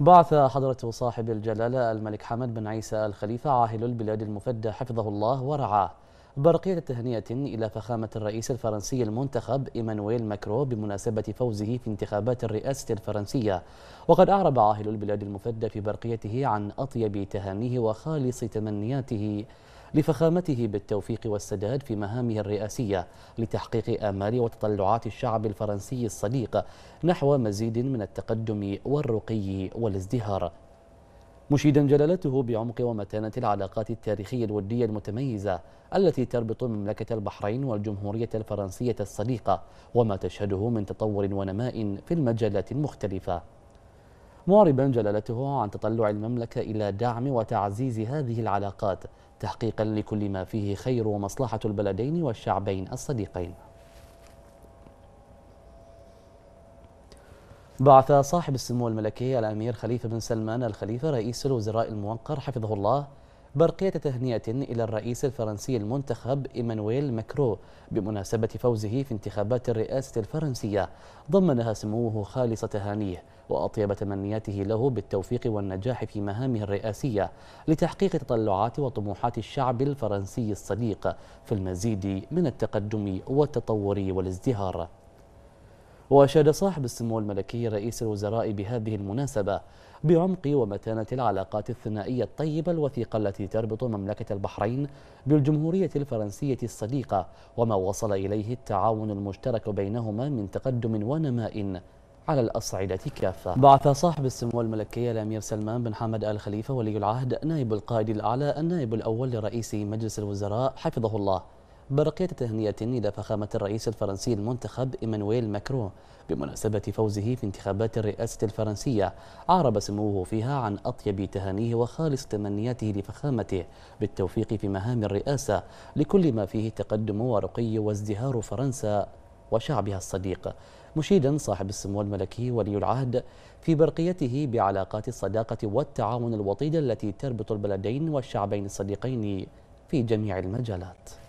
بعث حضرة صاحب الجلالة الملك حمد بن عيسى الخليفة عاهل البلاد المفدى حفظه الله ورعاه برقية تهنئة إلى فخامة الرئيس الفرنسي المنتخب إيمانويل ماكرو بمناسبة فوزه في انتخابات الرئاسة الفرنسية وقد أعرب عاهل البلاد المفدى في برقيته عن أطيب تهانيه وخالص تمنياته لفخامته بالتوفيق والسداد في مهامه الرئاسية لتحقيق آمال وتطلعات الشعب الفرنسي الصديق نحو مزيد من التقدم والرقي والازدهار مشيدا جلالته بعمق ومتانة العلاقات التاريخية الودية المتميزة التي تربط مملكة البحرين والجمهورية الفرنسية الصديقة وما تشهده من تطور ونماء في المجالات المختلفة معربا جلالته عن تطلع المملكة إلى دعم وتعزيز هذه العلاقات تحقيقا لكل ما فيه خير ومصلحة البلدين والشعبين الصديقين بعث صاحب السمو الملكي الأمير خليفة بن سلمان الخليفة رئيس الوزراء الموقر حفظه الله برقية تهنئة إلى الرئيس الفرنسي المنتخب إيمانويل ماكرو بمناسبة فوزه في انتخابات الرئاسة الفرنسية ضمنها سموه خالص تهانيه وأطيب تمنياته له بالتوفيق والنجاح في مهامه الرئاسية لتحقيق تطلعات وطموحات الشعب الفرنسي الصديق في المزيد من التقدم والتطور والازدهار وأشاد صاحب السمو الملكي رئيس الوزراء بهذه المناسبة بعمق ومتانة العلاقات الثنائية الطيبة الوثيقة التي تربط مملكة البحرين بالجمهورية الفرنسية الصديقة وما وصل إليه التعاون المشترك بينهما من تقدم ونماء على الأصعدة كافة بعث صاحب السمو الملكية الأمير سلمان بن حمد آل خليفة ولي العهد نائب القائد الأعلى النائب الأول لرئيس مجلس الوزراء حفظه الله برقية تهنئة إلى فخامة الرئيس الفرنسي المنتخب إيمانويل ماكرون بمناسبة فوزه في انتخابات الرئاسة الفرنسية عرب سموه فيها عن أطيب تهانيه وخالص تمنياته لفخامته بالتوفيق في مهام الرئاسة لكل ما فيه تقدم ورقي وازدهار فرنسا وشعبها الصديق مشيدا صاحب السمو الملكي ولي العهد في برقيته بعلاقات الصداقة والتعاون الوطيدة التي تربط البلدين والشعبين الصديقين في جميع المجالات